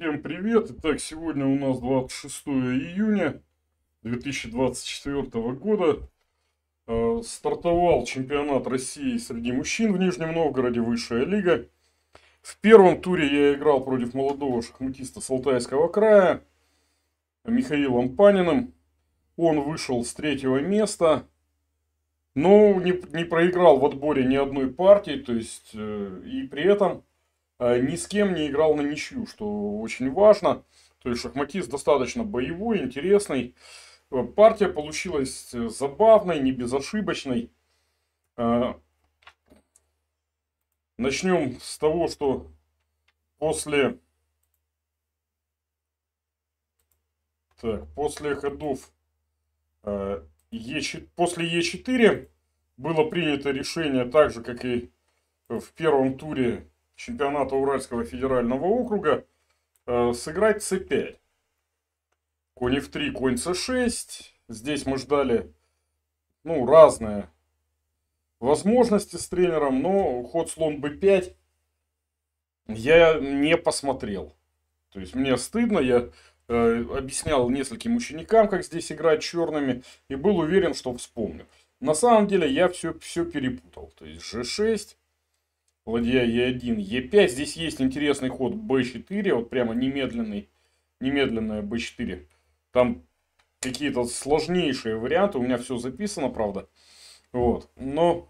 Всем привет! Итак, сегодня у нас 26 июня 2024 года. Э, стартовал чемпионат России среди мужчин в Нижнем Новгороде, высшая лига. В первом туре я играл против молодого шахматиста с Алтайского края, Михаилом Паниным. Он вышел с третьего места, но не, не проиграл в отборе ни одной партии, то есть э, и при этом Э, ни с кем не играл на ничью, что очень важно. То есть шахматист достаточно боевой, интересный. Э, партия получилась э, забавной, не безошибочной. Начнем с того, что после... Так, после ходов э, е, после Е4 было принято решение так же, как и в первом туре чемпионата Уральского федерального округа э, сыграть c5. Конь f3, конь c6. Здесь мы ждали ну, разные возможности с тренером, но ход слон b5 я не посмотрел. То есть мне стыдно, я э, объяснял нескольким ученикам, как здесь играть черными, и был уверен, что вспомню. На самом деле я все, все перепутал. То есть g6, Ладья Е1, Е5. Здесь есть интересный ход Б4. Вот прямо немедленный, немедленное Б4. Там какие-то сложнейшие варианты. У меня все записано, правда. Вот. Но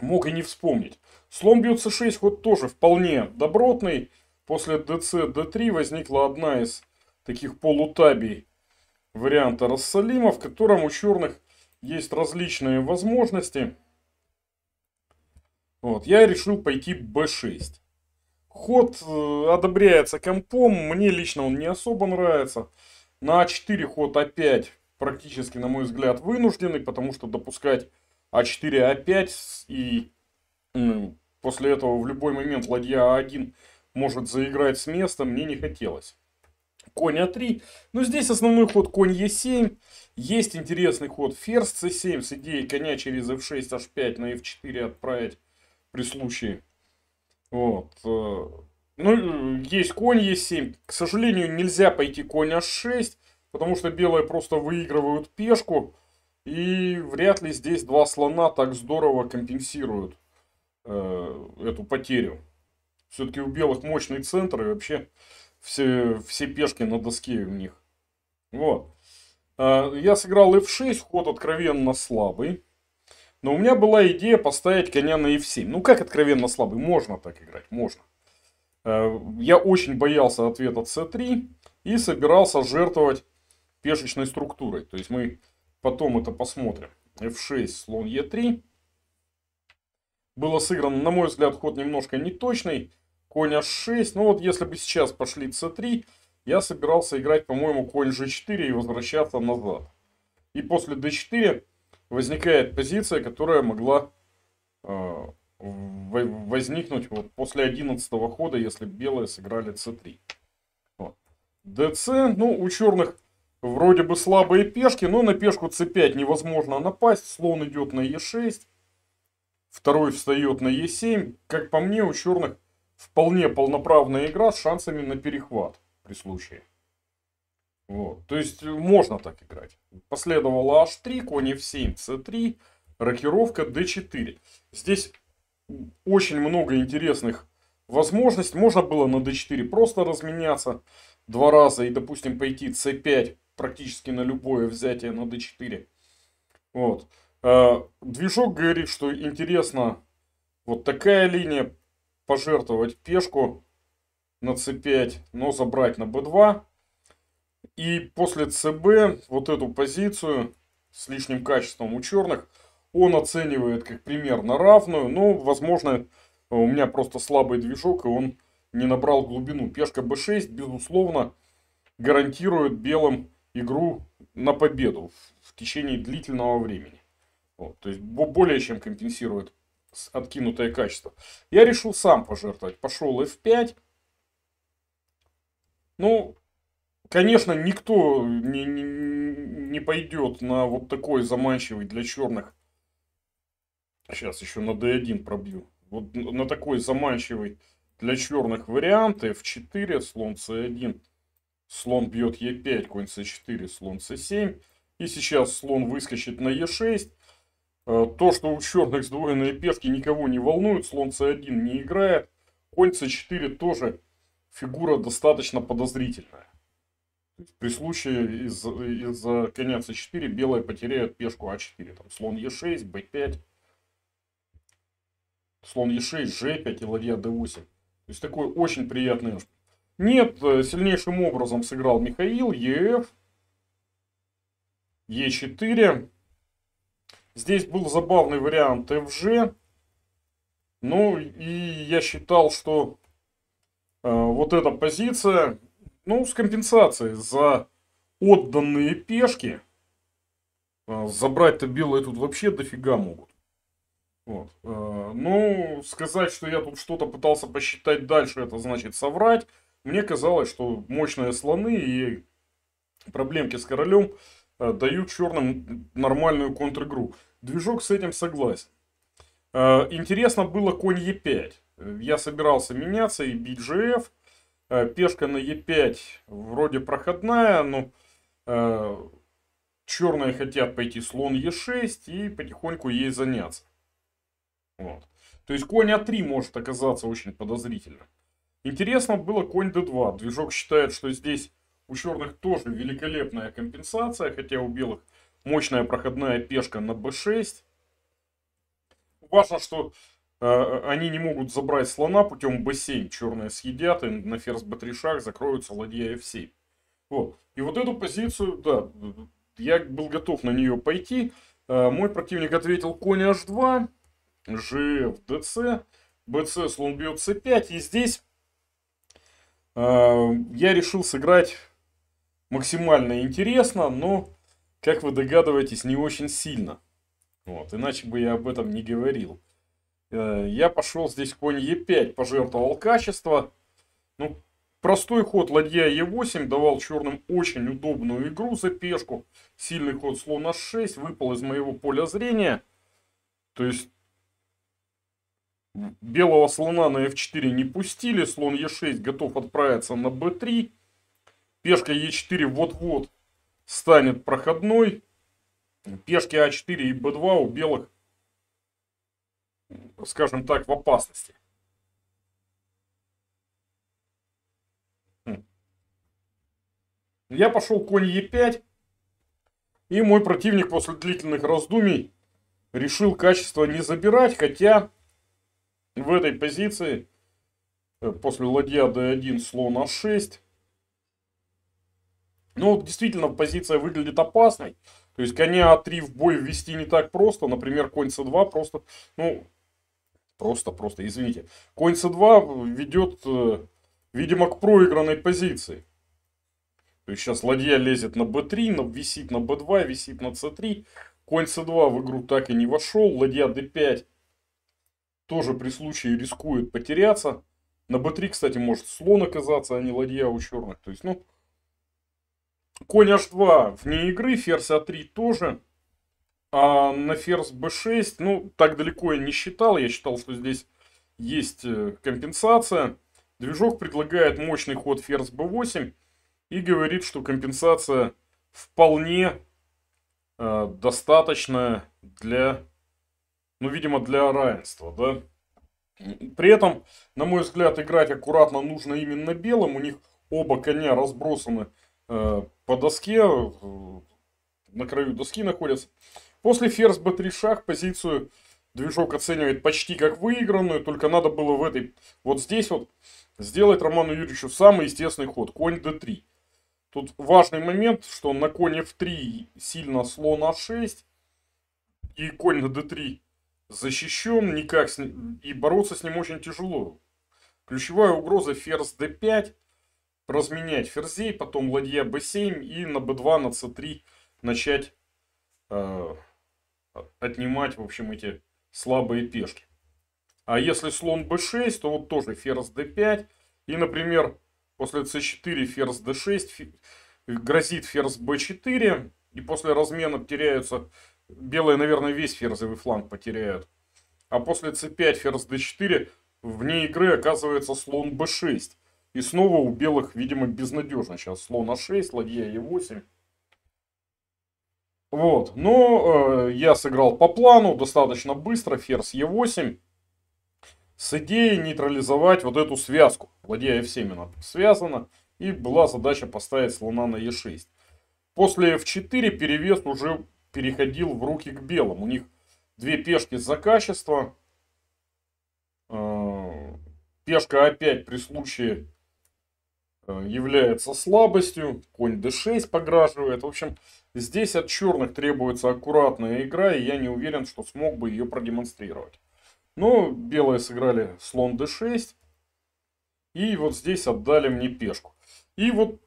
мог и не вспомнить. Слон бьет С6. Ход тоже вполне добротный. После ДЦ, Д3 возникла одна из таких полутабий варианта Рассалима, в котором у черных есть различные возможности. Вот, я решил пойти b6. Ход э, одобряется компом, мне лично он не особо нравится. На а4 ход опять практически, на мой взгляд, вынужденный, потому что допускать а4, а5 и ну, после этого в любой момент ладья а1 может заиграть с места, мне не хотелось. Конь а3, но ну, здесь основной ход конь е7, есть интересный ход ферзь c7 с идеей коня через f6, h5 на f4 отправить при случае. Вот. Э, ну, есть конь, есть 7. К сожалению, нельзя пойти конь h6, а потому что белые просто выигрывают пешку. И вряд ли здесь два слона так здорово компенсируют э, эту потерю. Все-таки у белых мощный центр и вообще все, все пешки на доске у них. Вот. Э, я сыграл f6, ход откровенно слабый. Но у меня была идея поставить коня на f7. Ну как откровенно слабый? Можно так играть, можно. Э, я очень боялся ответа c3 и собирался жертвовать пешечной структурой. То есть мы потом это посмотрим. f6, слон e3. Было сыграно, на мой взгляд, ход немножко неточный. Конь h6. Ну вот если бы сейчас пошли c3, я собирался играть, по-моему, конь g4 и возвращаться назад. И после d4 возникает позиция, которая могла э, возникнуть вот после 11 хода, если белые сыграли c3. Вот. dc, ну, у черных вроде бы слабые пешки, но на пешку c5 невозможно напасть, слон идет на e6, второй встает на e7. Как по мне, у черных вполне полноправная игра с шансами на перехват при случае. Вот. То есть э, можно так играть. Последовало h3, конь f7, c3, рокировка d4. Здесь очень много интересных возможностей. Можно было на d4 просто разменяться два раза и, допустим, пойти c5 практически на любое взятие на d4. Вот. Э, движок говорит, что интересно вот такая линия, пожертвовать пешку на c5, но забрать на b2. И после ЦБ вот эту позицию с лишним качеством у черных он оценивает как примерно равную, но, возможно, у меня просто слабый движок, и он не набрал глубину. Пешка b6, безусловно, гарантирует белым игру на победу в течение длительного времени. Вот, то есть более чем компенсирует откинутое качество. Я решил сам пожертвовать. Пошел f5. Ну, Конечно, никто не, не, не пойдет на вот такой заманчивый для черных. Сейчас еще на D1 пробью. Вот на такой заманчивый для черных вариант F4, слон C1, слон бьет E5, конь C4, слон C7. И сейчас слон выскочит на E6. Э, то, что у черных сдвоенные пешки никого не волнует, слон c1 не играет. Конь c4 тоже фигура достаточно подозрительная. При случае из, из э, коня c4 а белая потеряет пешку а4. Там слон e6, b5, слон e6, g5 и ладья d8. То есть такой очень приятный Нет, э, сильнейшим образом сыграл Михаил, ef, e4. Здесь был забавный вариант fg. Ну и я считал, что э, вот эта позиция ну, с компенсацией за отданные пешки. А, забрать-то белые тут вообще дофига могут. Вот. А, ну, сказать, что я тут что-то пытался посчитать дальше, это значит соврать. Мне казалось, что мощные слоны и проблемки с королем а, дают черным нормальную контр-игру. Движок с этим согласен. Интересно было конь Е5. Я собирался меняться и бить GF. Э, пешка на Е5 вроде проходная, но ну, э, черные хотят пойти слон Е6 и потихоньку ей заняться. Вот. То есть конь А3 может оказаться очень подозрительным. Интересно было конь d2. Движок считает, что здесь у черных тоже великолепная компенсация, хотя у белых мощная проходная пешка на b6. Важно, что Э, э, они не могут забрать слона путем b7, черные съедят, и на ферзь b3 шах закроются ладья f7. Вот. И вот эту позицию, да, я был готов на нее пойти. Э, мой противник ответил конь h2, g в dc, bc слон бьет c5, и здесь я решил сыграть максимально интересно, но, как вы догадываетесь, не очень сильно. Вот, иначе бы я об этом не говорил. Э, я пошел здесь конь Е5, пожертвовал качество. Ну, простой ход ладья Е8 давал черным очень удобную игру за пешку. Сильный ход слона 6 выпал из моего поля зрения. То есть, белого слона на F4 не пустили. Слон Е6 готов отправиться на B3. Пешка Е4 вот-вот станет проходной. Пешки А4 и b 2 у белых скажем так, в опасности. Хм. Я пошел конь Е5. И мой противник после длительных раздумий решил качество не забирать. Хотя в этой позиции э, после ладья d1 слон а6. Ну, вот действительно, позиция выглядит опасной. То есть коня а3 в бой ввести не так просто. Например, конь c2 просто... Ну, Просто-просто, извините. Конь c2 э, ведет, э, видимо, к проигранной позиции. То есть сейчас ладья лезет на b3, висит на b2, висит на c3. Конь c2 в игру так и не вошел. Ладья d5 тоже при случае рискует потеряться. На b3, кстати, может слон оказаться, а не ладья у черных. То есть, ну, конь h2 вне игры, ферзь a3 а тоже. А на ферзь b6, ну, так далеко я не считал. Я считал, что здесь есть э, компенсация. Движок предлагает мощный ход ферзь b8 и говорит, что компенсация вполне э, достаточная для, ну, видимо, для равенства, да. При этом, на мой взгляд, играть аккуратно нужно именно белым. У них оба коня разбросаны э, по доске, э, на краю доски находятся. После ферзь b3 шах позицию движок оценивает почти как выигранную, только надо было в этой, вот здесь вот, сделать Роману Юрьевичу самый естественный ход, конь d3. Тут важный момент, что на коне f3 сильно слон а6, и конь на d3 защищен, никак с... и бороться с ним очень тяжело. Ключевая угроза ферзь d5, разменять ферзей, потом ладья b7 и на b2, на c3 начать э, отнимать, в общем, эти слабые пешки. А если слон b6, то вот тоже ферзь d5. И, например, после c4 ферзь d6 грозит ферзь b4. И после размена теряются... Белые, наверное, весь ферзевый фланг потеряют. А после c5 ферзь d4 вне игры оказывается слон b6. И снова у белых, видимо, безнадежно сейчас слон а6, ладья e8. Вот, но э, я сыграл по плану достаточно быстро, ферзь Е8, с идеей нейтрализовать вот эту связку, ладья F7 связана, и была задача поставить слона на Е6. После F4 перевес уже переходил в руки к белым, у них две пешки за качество, э, пешка опять при случае Э, является слабостью. Конь d6 пограживает. В общем, здесь от черных требуется аккуратная игра, и я не уверен, что смог бы ее продемонстрировать. Но белые сыграли слон d6. И вот здесь отдали мне пешку. И вот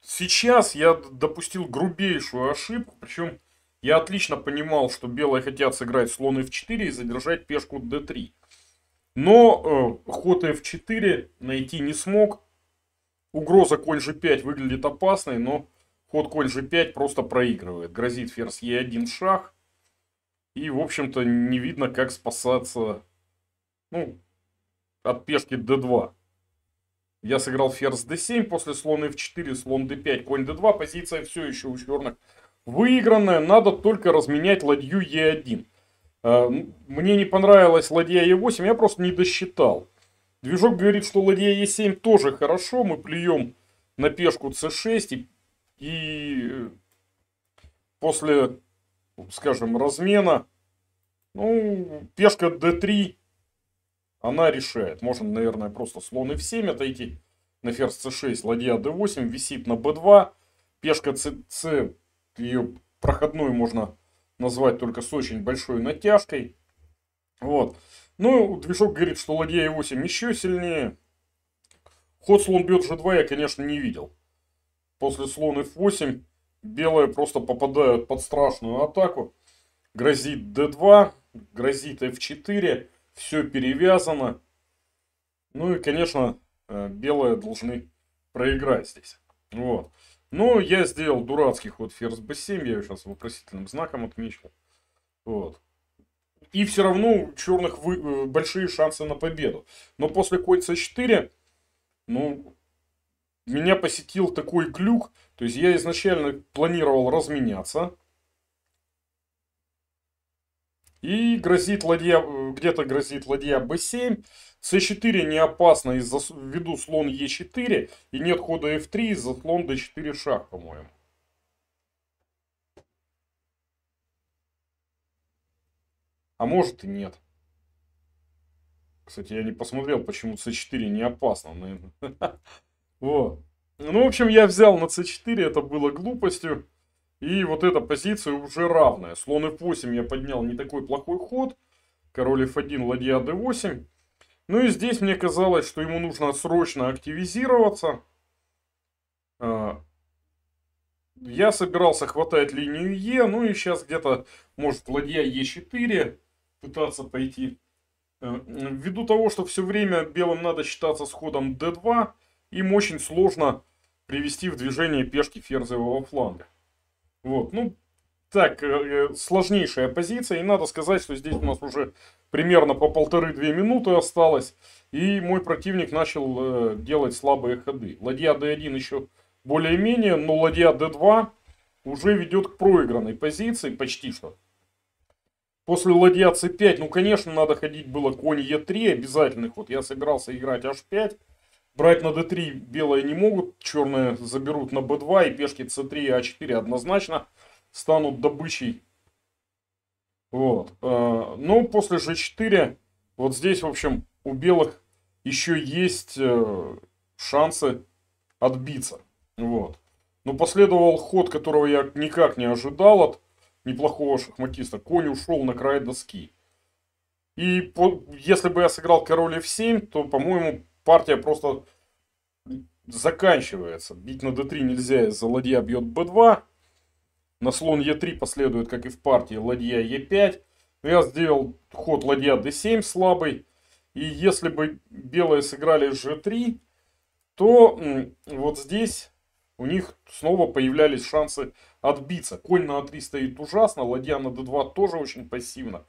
сейчас я допустил грубейшую ошибку. Причем я отлично понимал, что белые хотят сыграть слон f4 и задержать пешку d3. Но э, ход f4 найти не смог. Угроза конь g5 выглядит опасной, но ход конь g5 просто проигрывает. Грозит ферзь e1 шах. И, в общем-то, не видно, как спасаться ну, от пешки d2. Я сыграл ферзь d7, после слон f4, слон d5, конь d2. Позиция все еще у черных выигранная. Надо только разменять ладью e1. А, мне не понравилась ладья e8, я просто не досчитал. Движок говорит, что ладья e 7 тоже хорошо. Мы плюем на пешку c6 и, и э, после, скажем, размена, ну, пешка d3, она решает. Можно, наверное, просто слон f7 отойти на ферзь c6, ладья d8, висит на b2, пешка c, c ее проходную можно назвать только с очень большой натяжкой. Вот. Ну, движок говорит, что ладья e8 еще сильнее. Ход слон бьет g2 я, конечно, не видел. После слон f8 белые просто попадают под страшную атаку. Грозит d2, грозит f4, все перевязано. Ну и, конечно, э, белые должны проиграть здесь. Вот. Но ну, я сделал дурацкий ход ферзь b7, я его сейчас вопросительным знаком отмечу. Вот. И все равно у черных вы... Э, большие шансы на победу. Но после кольца 4, ну, меня посетил такой глюк. То есть я изначально планировал разменяться. И грозит ладья, э, где-то грозит ладья b7. c4 не опасно из-за ввиду слон e4. И нет хода f3 из-за слон d4 шаг, по-моему. А может и нет. Кстати, я не посмотрел, почему c4 не опасно. Наверное. Вот. Ну, в общем, я взял на c4, это было глупостью. И вот эта позиция уже равная. Слон f8 я поднял не такой плохой ход. Король f1, ладья d8. Ну и здесь мне казалось, что ему нужно срочно активизироваться. А, я собирался хватать линию Е, ну и сейчас где-то, может, ладья Е4 пытаться пойти. Э, ввиду того, что все время белым надо считаться с ходом d2, им очень сложно привести в движение пешки ферзевого фланга. Вот, ну, так, э, э, сложнейшая позиция. И надо сказать, что здесь у нас уже примерно по полторы-две минуты осталось. И мой противник начал делать слабые ходы. Ладья d1 еще более-менее, но ладья d2 уже ведет к проигранной позиции почти что. После ладья c5, ну, конечно, надо ходить было конь e3 обязательных. Вот я собирался играть h5. Брать на d3 белые не могут, черные заберут на b2, и пешки c3 и a4 а однозначно станут добычей. Вот. Э, Но ну, после g4, вот здесь, в общем, у белых еще есть э, шансы отбиться. Вот. Но последовал ход, которого я никак не ожидал от неплохого шахматиста. Конь ушел на край доски. И по, если бы я сыграл король f7, то, по-моему, партия просто заканчивается. Бить на d3 нельзя, из-за ладья бьет b2. На слон e3 последует, как и в партии, ладья e5. Я сделал ход ладья d7 слабый. И если бы белые сыграли g3, то вот здесь у них снова появлялись шансы отбиться. Конь на А3 стоит ужасно, ладья на Д2 тоже очень пассивно.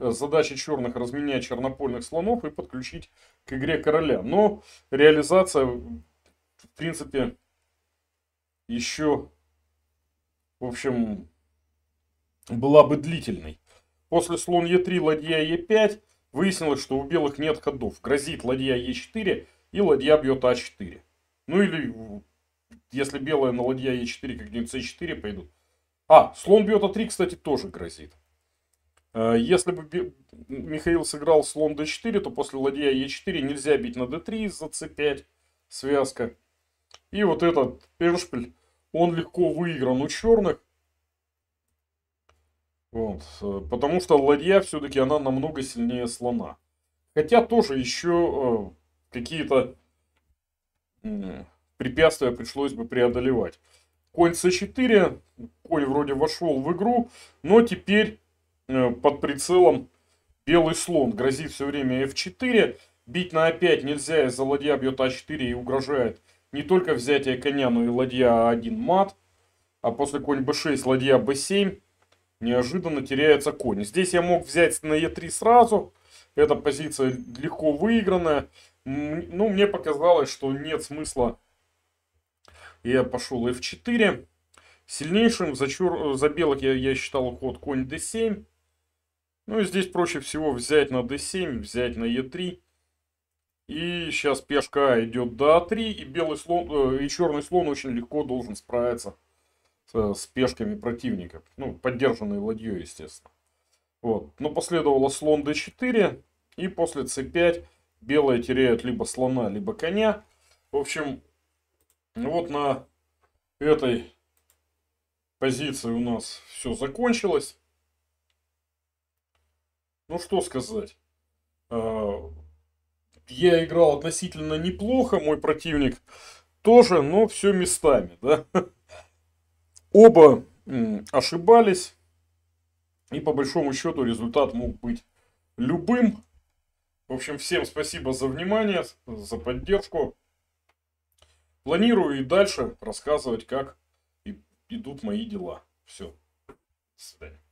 Э, задача черных разменять чернопольных слонов и подключить к игре короля. Но реализация, в принципе, еще, в общем, была бы длительной. После слон Е3, ладья Е5 выяснилось, что у белых нет ходов. Грозит ладья Е4 и ладья бьет А4. Ну или если белая на ладья Е4 как-нибудь С4 пойдут. А, слон бьет А3, кстати, тоже грозит. Э, если бы Михаил сыграл слон d4, то после ладья e4 нельзя бить на d3 за c5 связка. И вот этот Эршпиль, он легко выигран у черных. Вот. Э, потому что ладья все-таки она намного сильнее слона. Хотя тоже еще э, какие-то препятствия пришлось бы преодолевать. Конь c4, конь вроде вошел в игру, но теперь э, под прицелом белый слон грозит все время f4. Бить на a5 нельзя, из-за ладья бьет а4 и угрожает не только взятие коня, но и ладья a 1 мат. А после конь b6, ладья b7, неожиданно теряется конь. Здесь я мог взять на e3 сразу, эта позиция легко выигранная. Ну, мне показалось, что нет смысла я пошел f4. Сильнейшим за, чур... за белок я, я считал ход конь d7. Ну и здесь проще всего взять на d7, взять на e3. И сейчас пешка А идет до А3, и белый слон, э, и черный слон очень легко должен справиться с, с пешками противника. Ну, поддержанной ладьей, естественно. Вот. Но последовало слон d4, и после c5 белые теряют либо слона, либо коня. В общем, ну вот на этой позиции у нас все закончилось. Ну что сказать. А, я играл относительно неплохо, мой противник тоже, но все местами. Да? Оба ошибались. И по большому счету результат мог быть любым. В общем, всем спасибо за внимание, за поддержку. Планирую и дальше рассказывать, как идут мои дела. Все. До свидания.